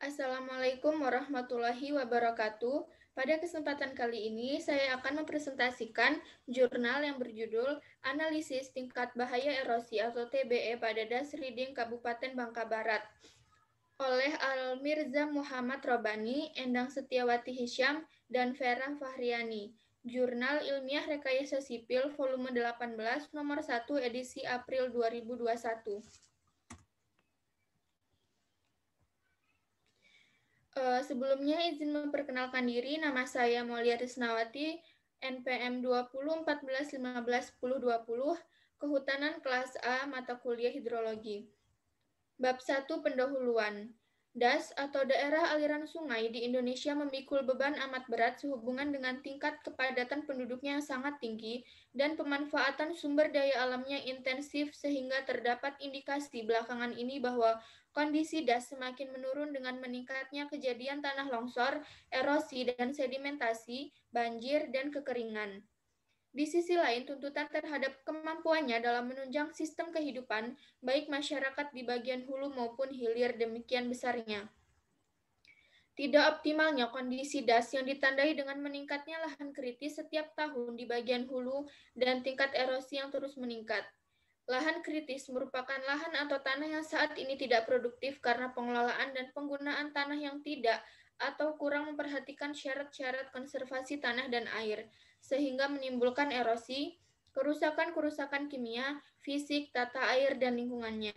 Assalamualaikum warahmatullahi wabarakatuh. Pada kesempatan kali ini, saya akan mempresentasikan jurnal yang berjudul Analisis Tingkat Bahaya Erosi atau TBE pada Das Reading Kabupaten Bangka Barat oleh Al Mirza Muhammad Robani, Endang Setiawati Hisyam, dan Vera Fahriani. Jurnal Ilmiah Rekayasa Sipil, volume 18, nomor 1, edisi April 2021. Eh, sebelumnya izin memperkenalkan diri, nama saya Maulia Risnawati, NPM 20 14 15 20, Kehutanan kelas A, mata kuliah hidrologi. Bab 1 pendahuluan. Das atau daerah aliran sungai di Indonesia memikul beban amat berat sehubungan dengan tingkat kepadatan penduduknya yang sangat tinggi dan pemanfaatan sumber daya alamnya intensif sehingga terdapat indikasi belakangan ini bahwa kondisi das semakin menurun dengan meningkatnya kejadian tanah longsor, erosi dan sedimentasi, banjir dan kekeringan. Di sisi lain, tuntutan terhadap kemampuannya dalam menunjang sistem kehidupan, baik masyarakat di bagian hulu maupun hilir demikian besarnya. Tidak optimalnya kondisi das yang ditandai dengan meningkatnya lahan kritis setiap tahun di bagian hulu dan tingkat erosi yang terus meningkat. Lahan kritis merupakan lahan atau tanah yang saat ini tidak produktif karena pengelolaan dan penggunaan tanah yang tidak atau kurang memperhatikan syarat-syarat konservasi tanah dan air sehingga menimbulkan erosi, kerusakan-kerusakan kimia, fisik, tata air, dan lingkungannya.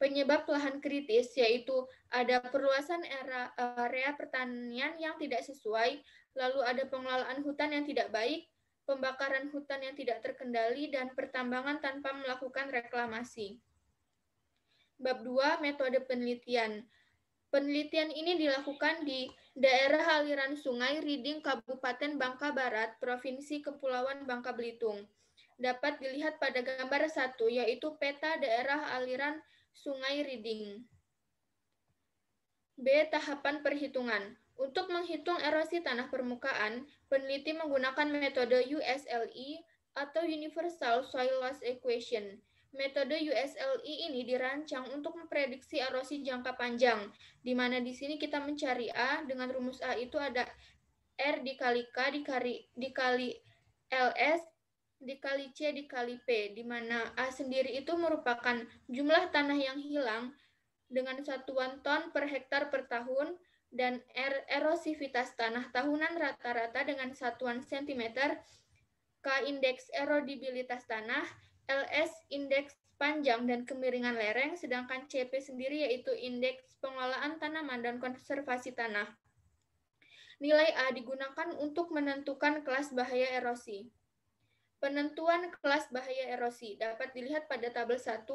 Penyebab lahan kritis yaitu ada perluasan era, area pertanian yang tidak sesuai, lalu ada pengelolaan hutan yang tidak baik, pembakaran hutan yang tidak terkendali, dan pertambangan tanpa melakukan reklamasi. Bab 2, metode penelitian. Penelitian ini dilakukan di daerah aliran sungai Riding, Kabupaten Bangka Barat, Provinsi Kepulauan Bangka Belitung. Dapat dilihat pada gambar 1, yaitu peta daerah aliran sungai Riding. B. Tahapan perhitungan. Untuk menghitung erosi tanah permukaan, peneliti menggunakan metode USLE atau Universal Soil Loss Equation – Metode USLI ini dirancang untuk memprediksi erosi jangka panjang, di mana di sini kita mencari A dengan rumus A itu ada R dikali K dikali, dikali LS dikali C dikali P, di mana A sendiri itu merupakan jumlah tanah yang hilang dengan satuan ton per hektar per tahun, dan er erosivitas tanah tahunan rata-rata dengan satuan sentimeter, K indeks erodibilitas tanah, LS indeks panjang dan kemiringan lereng, sedangkan CP sendiri yaitu indeks pengelolaan tanaman dan konservasi tanah. Nilai A digunakan untuk menentukan kelas bahaya erosi. Penentuan kelas bahaya erosi dapat dilihat pada tabel 1,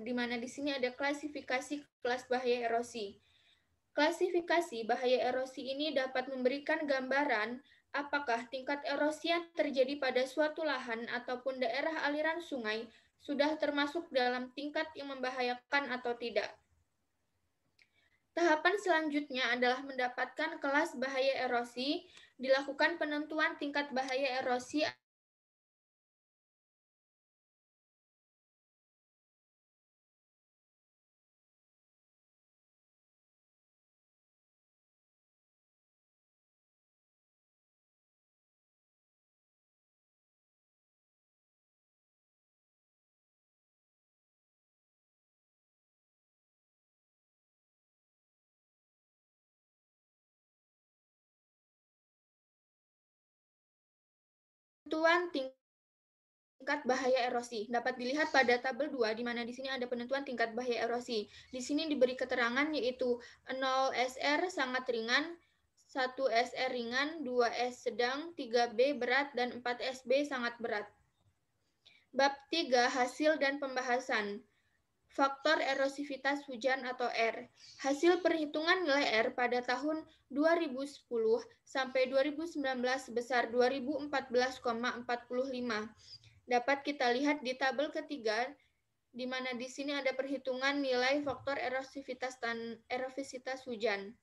di mana di sini ada klasifikasi kelas bahaya erosi. Klasifikasi bahaya erosi ini dapat memberikan gambaran apakah tingkat erosi yang terjadi pada suatu lahan ataupun daerah aliran sungai sudah termasuk dalam tingkat yang membahayakan atau tidak. Tahapan selanjutnya adalah mendapatkan kelas bahaya erosi, dilakukan penentuan tingkat bahaya erosi penentuan tingkat bahaya erosi dapat dilihat pada tabel 2 di mana di sini ada penentuan tingkat bahaya erosi. Di sini diberi keterangan yaitu 0 SR sangat ringan, 1 SR ringan, 2 S sedang, 3B berat dan 4 SB sangat berat. Bab 3 hasil dan pembahasan faktor erosivitas hujan atau R. Hasil perhitungan nilai R pada tahun 2010 sampai 2019 sebesar 2014,45. Dapat kita lihat di tabel ketiga di mana di sini ada perhitungan nilai faktor erosivitas dan erosivitas hujan.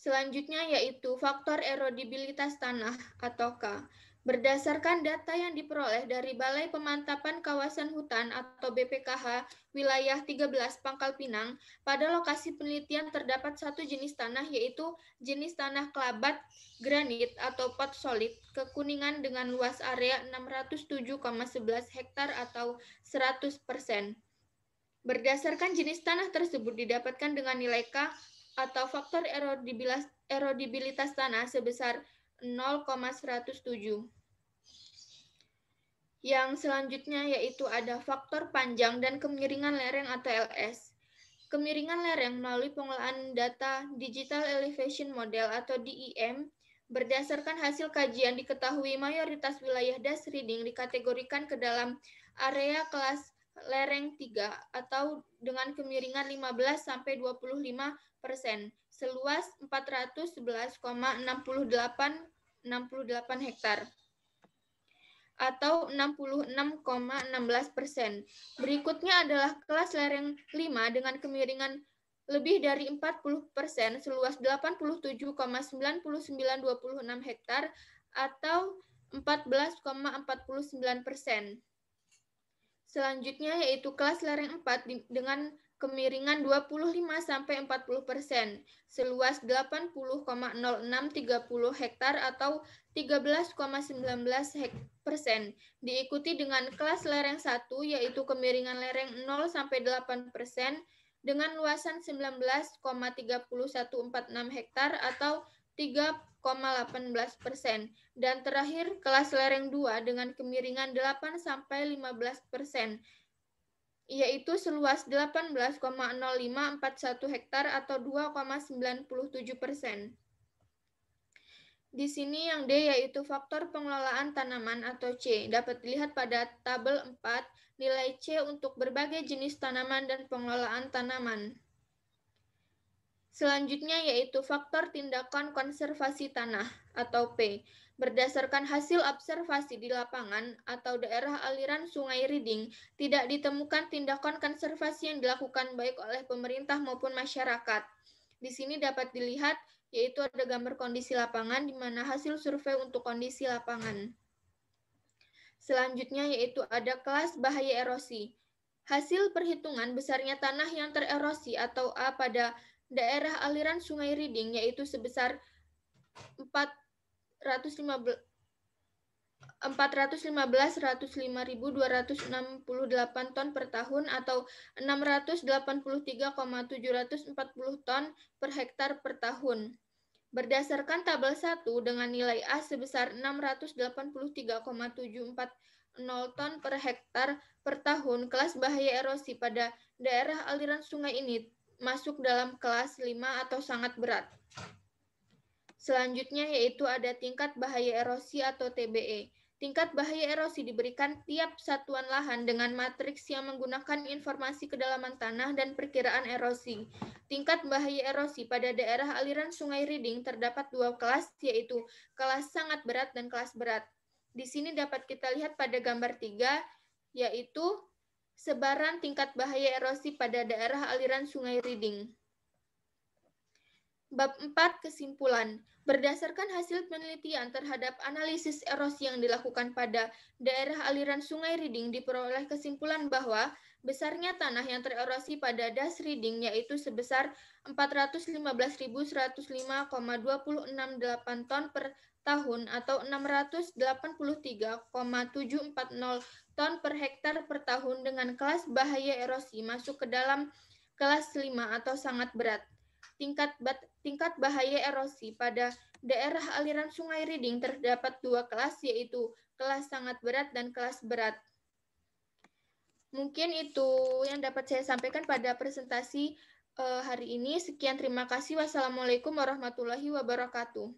Selanjutnya yaitu faktor erodibilitas tanah atau K. Berdasarkan data yang diperoleh dari Balai Pemantapan Kawasan Hutan atau BPKH wilayah 13 Pangkal Pinang, pada lokasi penelitian terdapat satu jenis tanah yaitu jenis tanah kelabat granit atau pot solid kekuningan dengan luas area 607,11 hektar atau 100 Berdasarkan jenis tanah tersebut didapatkan dengan nilai K atau faktor erodibilitas tanah sebesar 0,107. Yang selanjutnya yaitu ada faktor panjang dan kemiringan lereng atau LS. Kemiringan lereng melalui pengolahan data Digital Elevation Model atau DEM berdasarkan hasil kajian diketahui mayoritas wilayah das reading dikategorikan ke dalam area kelas lereng 3 atau dengan kemiringan 15 sampai 25 persen seluas 411,68 68 hektar atau 66,16 persen. Berikutnya adalah kelas lereng 5 dengan kemiringan lebih dari 40 persen seluas 87,9926 hektar atau 14,49 persen. Selanjutnya yaitu kelas lereng 4 dengan kemiringan 25 sampai 40 persen, seluas 80,0630 hektar atau 13,19 persen, diikuti dengan kelas lereng 1 yaitu kemiringan lereng 0 sampai 8 persen dengan luasan 19,3146 hektar atau 3,18 persen, dan terakhir kelas lereng 2 dengan kemiringan 8 sampai 15 persen, yaitu seluas 18,0541 hektar atau 2,97 persen. Di sini yang D yaitu faktor pengelolaan tanaman atau C. Dapat dilihat pada tabel 4, nilai C untuk berbagai jenis tanaman dan pengelolaan tanaman. Selanjutnya yaitu faktor tindakan konservasi tanah atau P. Berdasarkan hasil observasi di lapangan atau daerah aliran Sungai Riding, tidak ditemukan tindakan konservasi yang dilakukan baik oleh pemerintah maupun masyarakat. Di sini dapat dilihat yaitu ada gambar kondisi lapangan di mana hasil survei untuk kondisi lapangan. Selanjutnya yaitu ada kelas bahaya erosi. Hasil perhitungan besarnya tanah yang tererosi atau A pada daerah aliran Sungai Riding yaitu sebesar 415 ton per tahun atau 683,740 ton per hektar per tahun. Berdasarkan tabel 1 dengan nilai A sebesar 683,740 ton per hektar per tahun, kelas bahaya erosi pada daerah aliran sungai ini masuk dalam kelas 5 atau sangat berat. Selanjutnya yaitu ada tingkat bahaya erosi atau TBE. Tingkat bahaya erosi diberikan tiap satuan lahan dengan matriks yang menggunakan informasi kedalaman tanah dan perkiraan erosi. Tingkat bahaya erosi pada daerah aliran Sungai Riding terdapat dua kelas, yaitu kelas sangat berat dan kelas berat. Di sini dapat kita lihat pada gambar tiga yaitu Sebaran tingkat bahaya erosi pada daerah aliran Sungai Reading. Bab 4 kesimpulan. Berdasarkan hasil penelitian terhadap analisis erosi yang dilakukan pada daerah aliran Sungai Reading diperoleh kesimpulan bahwa Besarnya tanah yang tererosi pada das reading yaitu sebesar 415.105,268 ton per tahun atau 683,740 ton per hektar per tahun dengan kelas bahaya erosi masuk ke dalam kelas 5 atau sangat berat. Tingkat, tingkat bahaya erosi pada daerah aliran sungai reading terdapat dua kelas yaitu kelas sangat berat dan kelas berat. Mungkin itu yang dapat saya sampaikan pada presentasi eh, hari ini. Sekian terima kasih. Wassalamualaikum warahmatullahi wabarakatuh.